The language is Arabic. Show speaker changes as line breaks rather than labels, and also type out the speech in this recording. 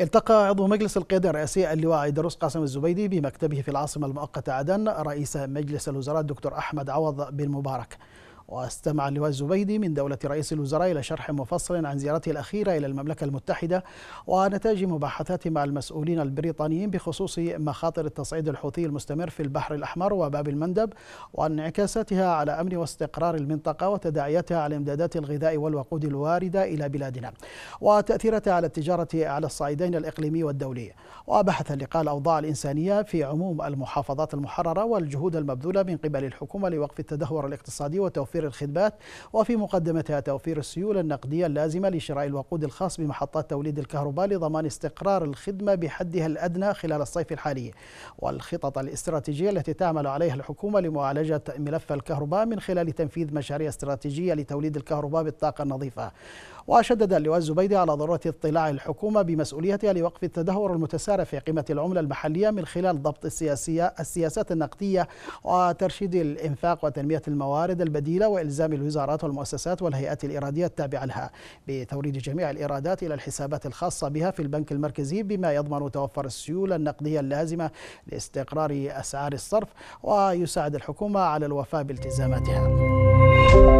التقى عضو مجلس القيادة الرئاسية اللواء عيدروس قاسم الزبيدي بمكتبه في العاصمة المؤقتة عدن رئيس مجلس الوزراء الدكتور أحمد عوض بن مبارك واستمع اللواء الزبيدي من دولة رئيس الوزراء إلى شرح مفصل عن زيارته الأخيرة إلى المملكة المتحدة ونتاج مباحثاته مع المسؤولين البريطانيين بخصوص مخاطر التصعيد الحوثي المستمر في البحر الأحمر وباب المندب وانعكاساتها على أمن واستقرار المنطقة وتداعياتها على إمدادات الغذاء والوقود الواردة إلى بلادنا وتأثيراتها على التجارة على الصعيدين الإقليمي والدولي وبحث اللقاء الأوضاع الإنسانية في عموم المحافظات المحررة والجهود المبذولة من قبل الحكومة لوقف التدهور الاقتصادي وتوفير توفير الخدمات وفي مقدمتها توفير السيولة النقدية اللازمة لشراء الوقود الخاص بمحطات توليد الكهرباء لضمان استقرار الخدمة بحدها الأدنى خلال الصيف الحالي والخطط الاستراتيجية التي تعمل عليها الحكومة لمعالجة ملف الكهرباء من خلال تنفيذ مشاريع استراتيجية لتوليد الكهرباء بالطاقة النظيفة وشدد اللواء الزبيدي على ضرورة اطلاع الحكومة بمسؤوليتها لوقف التدهور المتسارع في قيمة العملة المحلية من خلال ضبط السياسية السياسات النقدية وترشيد الإنفاق وتنمية الموارد البديلة وإلزام الوزارات والمؤسسات والهيئات الإيرادية التابعة لها بتوريد جميع الإيرادات إلى الحسابات الخاصة بها في البنك المركزي بما يضمن توفر السيولة النقدية اللازمة لاستقرار أسعار الصرف ويساعد الحكومة على الوفاء بالتزاماتها